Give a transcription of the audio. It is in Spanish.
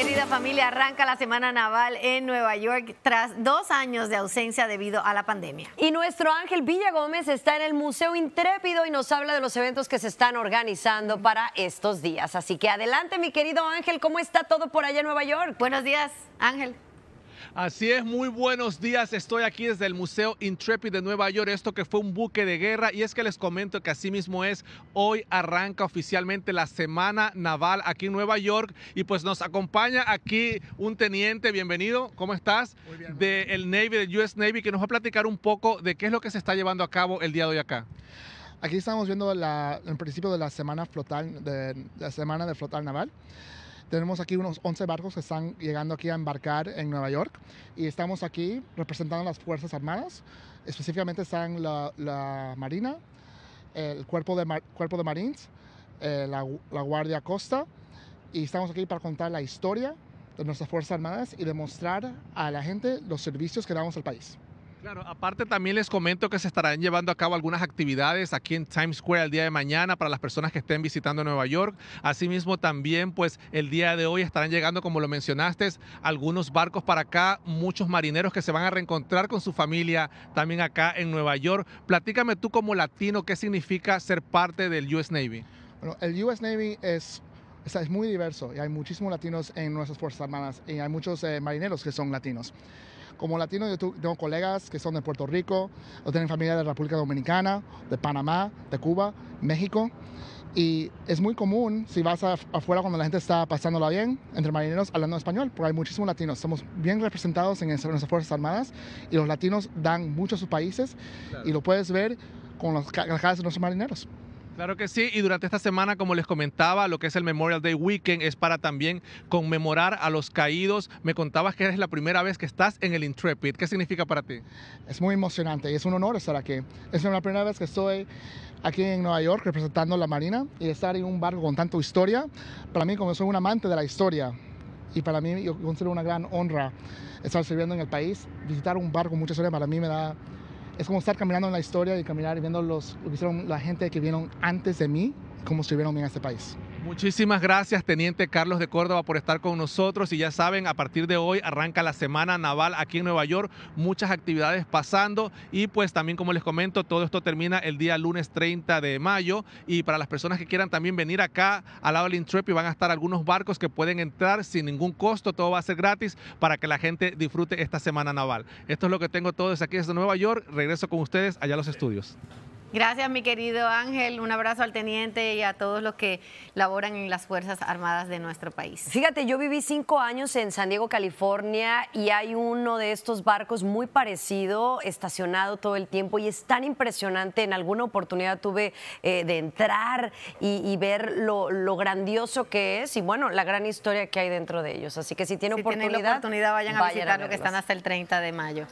Querida familia, arranca la semana naval en Nueva York tras dos años de ausencia debido a la pandemia. Y nuestro Ángel Villa Gómez está en el Museo Intrépido y nos habla de los eventos que se están organizando para estos días. Así que adelante, mi querido Ángel, ¿cómo está todo por allá en Nueva York? Buenos días, Ángel. Así es, muy buenos días. Estoy aquí desde el Museo Intrepid de Nueva York, esto que fue un buque de guerra. Y es que les comento que así mismo es, hoy arranca oficialmente la Semana Naval aquí en Nueva York. Y pues nos acompaña aquí un teniente, bienvenido, ¿cómo estás? Muy bien. Del Navy, del US Navy, que nos va a platicar un poco de qué es lo que se está llevando a cabo el día de hoy acá. Aquí estamos viendo el principio de la Semana Flotal, de la Semana de Flotal Naval. Tenemos aquí unos 11 barcos que están llegando aquí a embarcar en Nueva York y estamos aquí representando las Fuerzas Armadas. Específicamente están la, Marina, el Cuerpo de, cuerpo de Marines, eh, la Guardia Costa y estamos aquí para contar la historia de nuestras Fuerzas Armadas y demostrar a la gente los servicios que damos al país. Claro, aparte también les comento que se estarán llevando a cabo algunas actividades aquí en Times Square el día de mañana para las personas que estén visitando Nueva York. Asimismo también pues el día de hoy estarán llegando, como lo mencionaste, algunos barcos para acá, muchos marineros que se van a reencontrar con su familia también acá en Nueva York. Platícame tú como latino, ¿qué significa ser parte del US Navy? Bueno, el US Navy es es muy diverso y hay muchísimos latinos en nuestras Fuerzas Armadas y hay muchos eh, marineros que son latinos como latino yo tengo colegas que son de Puerto Rico, o tienen familia de la República Dominicana, de Panamá, de Cuba, México. Y es muy común si vas afuera cuando la gente está pasándola bien, entre marineros, hablando español, porque hay muchísimos latinos. Somos bien representados en nuestras Fuerzas Armadas y los latinos dan mucho a sus países y lo puedes ver con las caras de nuestros marineros. Claro que sí, y durante esta semana, como les comentaba, lo que es el Memorial Day Weekend es para también conmemorar a los caídos. Me contabas que eres la primera vez que estás en el Intrepid. ¿Qué significa para ti? Es muy emocionante y es un honor estar aquí. Es la primera vez que estoy aquí en Nueva York representando a la Marina y estar en un barco con tanto historia. Para mí, como soy un amante de la historia, y para mí yo considero una gran honra estar sirviendo en el país, visitar un barco con mucha historia para mí me da es como estar caminando en la historia y caminar y viendo los, la gente que vieron antes de mí, cómo estuvieron en este país. Muchísimas gracias, Teniente Carlos de Córdoba, por estar con nosotros. Y ya saben, a partir de hoy arranca la Semana Naval aquí en Nueva York, muchas actividades pasando. Y pues también, como les comento, todo esto termina el día lunes 30 de mayo. Y para las personas que quieran también venir acá al lado del Intrepid, van a estar algunos barcos que pueden entrar sin ningún costo. Todo va a ser gratis para que la gente disfrute esta Semana Naval. Esto es lo que tengo todo desde aquí, desde Nueva York. Regreso con ustedes allá a los estudios. Gracias, mi querido Ángel. Un abrazo al teniente y a todos los que laboran en las Fuerzas Armadas de nuestro país. Fíjate, yo viví cinco años en San Diego, California, y hay uno de estos barcos muy parecido, estacionado todo el tiempo, y es tan impresionante. En alguna oportunidad tuve eh, de entrar y, ver lo, grandioso que es y, bueno, la gran historia que hay dentro de ellos. Así que si tienen oportunidad, vayan a lo que están hasta el 30 de mayo.